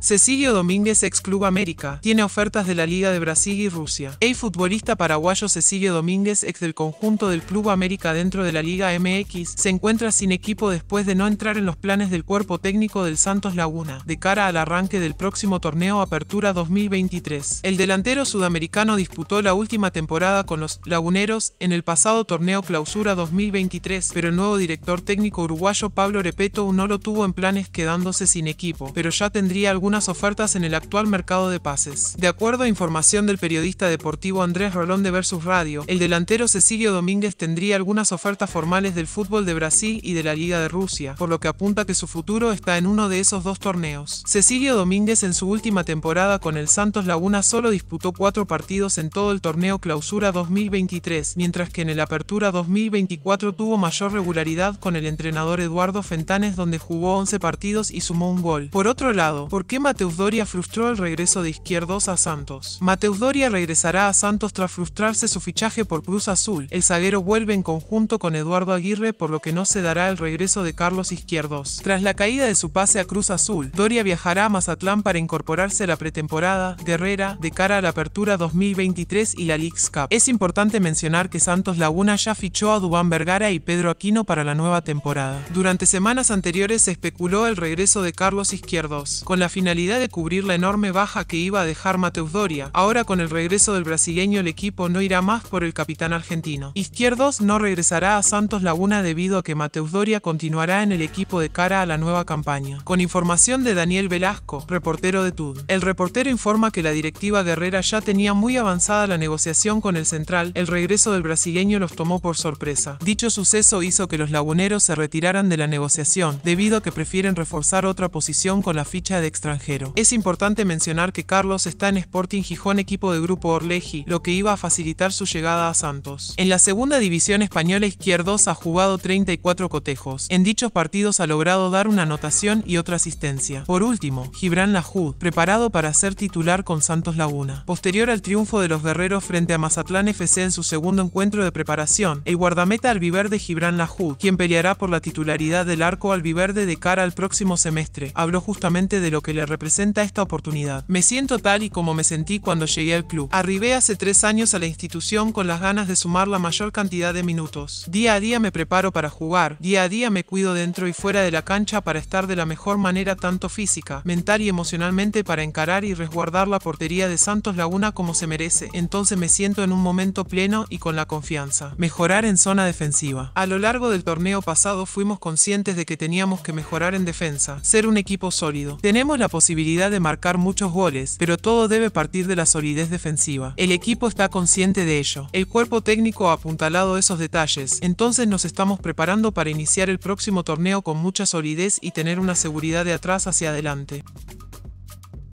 Cecilio Domínguez ex Club América, tiene ofertas de la Liga de Brasil y Rusia. El futbolista paraguayo Cecilio Domínguez ex del conjunto del Club América dentro de la Liga MX, se encuentra sin equipo después de no entrar en los planes del cuerpo técnico del Santos Laguna, de cara al arranque del próximo torneo Apertura 2023. El delantero sudamericano disputó la última temporada con los laguneros en el pasado torneo Clausura 2023, pero el nuevo director técnico uruguayo Pablo Repeto no lo tuvo en planes quedándose sin equipo, pero ya tendría alguna ofertas en el actual mercado de pases. De acuerdo a información del periodista deportivo Andrés Rolón de Versus Radio, el delantero Cecilio Domínguez tendría algunas ofertas formales del fútbol de Brasil y de la Liga de Rusia, por lo que apunta que su futuro está en uno de esos dos torneos. Cecilio Domínguez en su última temporada con el Santos Laguna solo disputó cuatro partidos en todo el torneo Clausura 2023, mientras que en el Apertura 2024 tuvo mayor regularidad con el entrenador Eduardo Fentanes donde jugó 11 partidos y sumó un gol. Por otro lado, ¿por qué qué Mateus Doria frustró el regreso de Izquierdos a Santos? Mateus Doria regresará a Santos tras frustrarse su fichaje por Cruz Azul. El zaguero vuelve en conjunto con Eduardo Aguirre por lo que no se dará el regreso de Carlos Izquierdos. Tras la caída de su pase a Cruz Azul, Doria viajará a Mazatlán para incorporarse a la pretemporada guerrera de cara a la apertura 2023 y la Leagues Cup. Es importante mencionar que Santos Laguna ya fichó a Dubán Vergara y Pedro Aquino para la nueva temporada. Durante semanas anteriores se especuló el regreso de Carlos Izquierdos, con la final finalidad de cubrir la enorme baja que iba a dejar Mateus Doria. Ahora con el regreso del brasileño el equipo no irá más por el capitán argentino. Izquierdos no regresará a Santos Laguna debido a que Mateus Doria continuará en el equipo de cara a la nueva campaña. Con información de Daniel Velasco, reportero de TUD. El reportero informa que la directiva guerrera ya tenía muy avanzada la negociación con el central, el regreso del brasileño los tomó por sorpresa. Dicho suceso hizo que los laguneros se retiraran de la negociación, debido a que prefieren reforzar otra posición con la ficha de extranjero es importante mencionar que Carlos está en Sporting Gijón equipo de Grupo Orleji, lo que iba a facilitar su llegada a Santos. En la segunda división española Izquierdos ha jugado 34 cotejos. En dichos partidos ha logrado dar una anotación y otra asistencia. Por último, Gibran Lajud, preparado para ser titular con Santos Laguna. Posterior al triunfo de los guerreros frente a Mazatlán FC en su segundo encuentro de preparación, el guardameta albiverde Gibran Lajud, quien peleará por la titularidad del arco albiverde de cara al próximo semestre, habló justamente de lo que le representa esta oportunidad. Me siento tal y como me sentí cuando llegué al club. Arribé hace tres años a la institución con las ganas de sumar la mayor cantidad de minutos. Día a día me preparo para jugar, día a día me cuido dentro y fuera de la cancha para estar de la mejor manera tanto física, mental y emocionalmente para encarar y resguardar la portería de Santos Laguna como se merece. Entonces me siento en un momento pleno y con la confianza. Mejorar en zona defensiva. A lo largo del torneo pasado fuimos conscientes de que teníamos que mejorar en defensa, ser un equipo sólido. Tenemos la posibilidad de marcar muchos goles, pero todo debe partir de la solidez defensiva. El equipo está consciente de ello. El cuerpo técnico ha apuntalado esos detalles, entonces nos estamos preparando para iniciar el próximo torneo con mucha solidez y tener una seguridad de atrás hacia adelante.